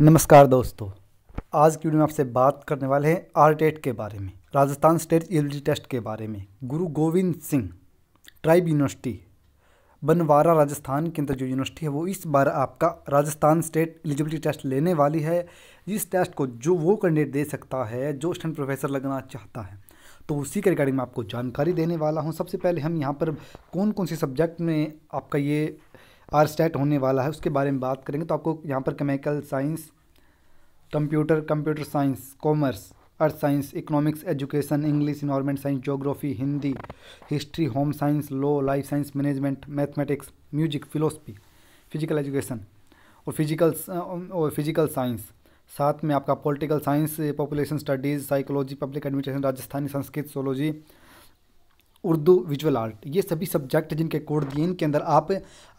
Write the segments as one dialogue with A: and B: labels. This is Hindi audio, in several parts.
A: नमस्कार दोस्तों आज की वीडियो में आपसे बात करने वाले हैं आर टेट के बारे में राजस्थान स्टेट यूनिवर्सिटी टेस्ट के बारे में गुरु गोविंद सिंह ट्राइब यूनिवर्सिटी बनवारा राजस्थान के अंदर जो यूनिवर्सिटी है वो इस बार आपका राजस्थान स्टेट एलिजिबिलिटी टेस्ट लेने वाली है जिस टेस्ट को जो वो कैंडिडेट दे सकता है जो स्टैंड प्रोफेसर लगना चाहता है तो उसी के रिगार्डिंग में आपको जानकारी देने वाला हूँ सबसे पहले हम यहाँ पर कौन कौन से सब्जेक्ट में आपका ये आर स्टेट होने वाला है उसके बारे में बात करेंगे तो आपको यहाँ पर chemical science computer computer science commerce earth science economics education English environment science geography Hindi history home science law life science management mathematics music philosophy physical education और फिजिकल uh, और फिजिकल साइंस साथ में आपका political science population studies psychology public administration Rajasthani Sanskrit sociology Urdu visual art ये सभी सब्जेक्ट जिनके कोड दिए इनके अंदर आप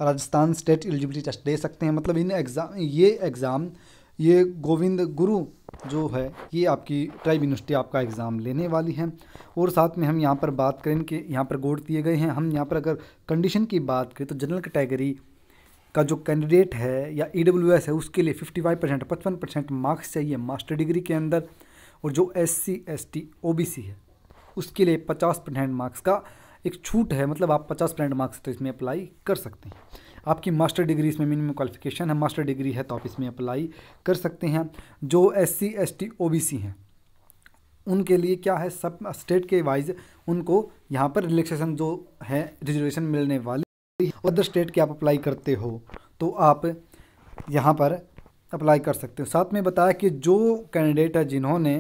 A: राजस्थान स्टेट एलिजिबिलिटी टेस्ट दे सकते हैं मतलब इन एग्ज़ाम ये एग्ज़ाम ये गोविंद गुरु जो है ये आपकी ट्राइब यूनिवर्सिटी आपका एग्ज़ाम लेने वाली है और साथ में हम यहाँ पर बात करें कि यहाँ पर गोड दिए गए हैं हम यहाँ पर अगर कंडीशन की बात करें तो जनरल कैटेगरी का जो कैंडिडेट है या ई e है उसके लिए 55 परसेंट पचपन परसेंट मार्क्स चाहिए मास्टर डिग्री के अंदर और जो S C S T O B C है उसके लिए पचास परसेंट मार्क्स का एक छूट है मतलब आप पचास परसेंट मार्क्स तो इसमें अप्लाई कर सकते हैं आपकी मास्टर डिग्री इसमें मिनिमम क्वालिफिकेशन है मास्टर डिग्री है तो आप इसमें अप्लाई कर सकते हैं जो S C S T O B C हैं उनके लिए क्या है सब स्टेट के वाइज उनको यहाँ पर रिलेक्सेशन जो है रिजर्वेशन मिलने वाली और अदर स्टेट के आप अप्लाई करते हो तो आप यहाँ पर अप्लाई कर सकते हो साथ में बताया कि जो कैंडिडेट है जिन्होंने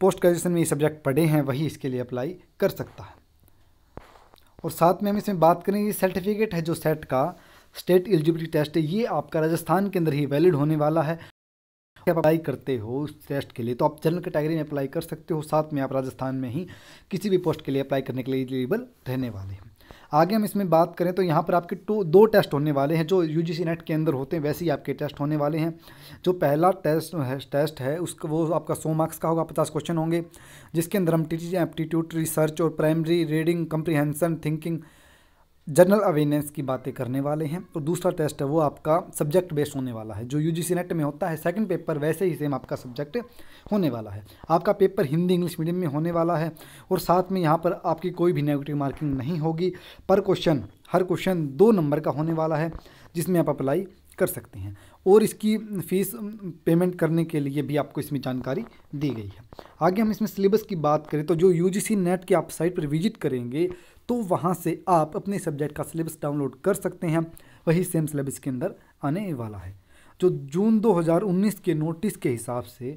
A: पोस्ट ग्रेजुएशन में ये सब्जेक्ट पढ़े हैं वही इसके लिए अप्लाई कर सकता है और साथ में हम इसमें बात करेंगे सर्टिफिकेट है जो सेट का स्टेट एलिजिबिलिटी टेस्ट है ये आपका राजस्थान के अंदर ही वैलिड होने वाला है आप अप्लाई करते हो उस टेस्ट के लिए तो आप जनरल कैटेगरी में अप्लाई कर सकते हो साथ में आप राजस्थान में ही किसी भी पोस्ट के लिए अप्लाई करने के लिए एलिजिबल रहने वाले हैं आगे हम इसमें बात करें तो यहाँ पर आपके टू दो टेस्ट होने वाले हैं जो यू जी नेट के अंदर होते हैं वैसे ही आपके टेस्ट होने वाले हैं जो पहला टेस्ट है टेस्ट है उस वो आपका सौ मार्क्स का होगा पचास क्वेश्चन होंगे जिसके अंदर हम टीचिंग एप्टीट्यूड रिसर्च और primary reading comprehension thinking general awareness की बातें करने वाले हैं और दूसरा टेस्ट है वो आपका सब्जेक्ट बेस्ड होने वाला है जो यूजीसी नेट में होता है सेकंड पेपर वैसे ही सेम आपका सब्जेक्ट होने वाला है आपका पेपर हिंदी इंग्लिश मीडियम में होने वाला है और साथ में यहाँ पर आपकी कोई भी नेगेटिव मार्किंग नहीं होगी पर क्वेश्चन हर क्वेश्चन दो नंबर का होने वाला है जिसमें आप अप्लाई कर सकते हैं और इसकी फ़ीस पेमेंट करने के लिए भी आपको इसमें जानकारी दी गई है आगे हम इसमें सिलेबस की बात करें तो जो यू नेट की आप साइट पर विजिट करेंगे तो वहाँ से आप अपने सब्जेक्ट का सिलेबस डाउनलोड कर सकते हैं वही सेम सिलेबस के अंदर आने वाला है जो जून 2019 के नोटिस के हिसाब से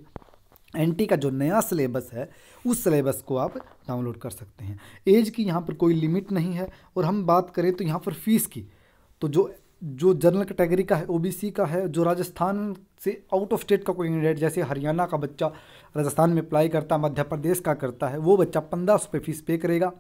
A: एनटी का जो नया सिलेबस है उस सिलेबस को आप डाउनलोड कर सकते हैं एज की यहाँ पर कोई लिमिट नहीं है और हम बात करें तो यहाँ पर फ़ीस की तो जो जो जनरल कैटेगरी का है ओबीसी का है जो राजस्थान से आउट ऑफ स्टेट का कोई कैंडिडेट जैसे हरियाणा का बच्चा राजस्थान में अप्लाई करता है मध्य प्रदेश का करता है वो बच्चा पंद्रह सौ रुपये फीस पे करेगा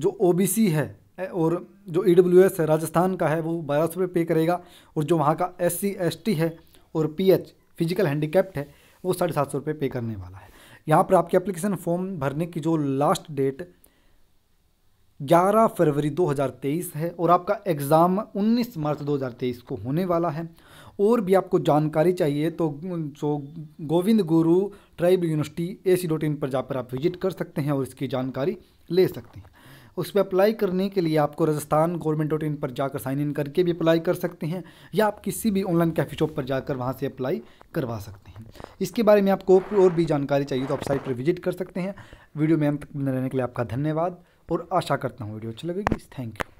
A: जो ओबीसी है और जो ई डब्ल्यू एस है राजस्थान का है वो बारह सौ रुपये पे करेगा और जो वहाँ का एस सी एस टी है और पी एच फिजिकल हैंडीकैप्ट है वो साढ़े सात सौ रुपये पे करने वाला है यहाँ पर आपके एप्लीकेशन फॉर्म भरने की जो लास्ट डेट 11 फरवरी 2023 है और आपका एग्ज़ाम 19 मार्च 2023 को होने वाला है और भी आपको जानकारी चाहिए तो so Govind Guru tribal university A C dot in पर जाकर आप विजिट कर सकते हैं और इसकी जानकारी ले सकते हैं उस पर अप्लाई करने के लिए आपको राजस्थान गवर्नमेंट डॉट इन पर जाकर साइन इन करके भी अप्लाई कर सकते हैं या आप किसी भी ऑनलाइन कैफे शॉप पर जाकर वहाँ से अप्लाई करवा सकते हैं इसके बारे में आपको और भी जानकारी चाहिए तो आप साइट पर विजिट कर सकते हैं वीडियो में अंत रहने के लिए आपका धन्यवाद और आशा करता हूँ वीडियो अच्छी लगेगी थैंक यू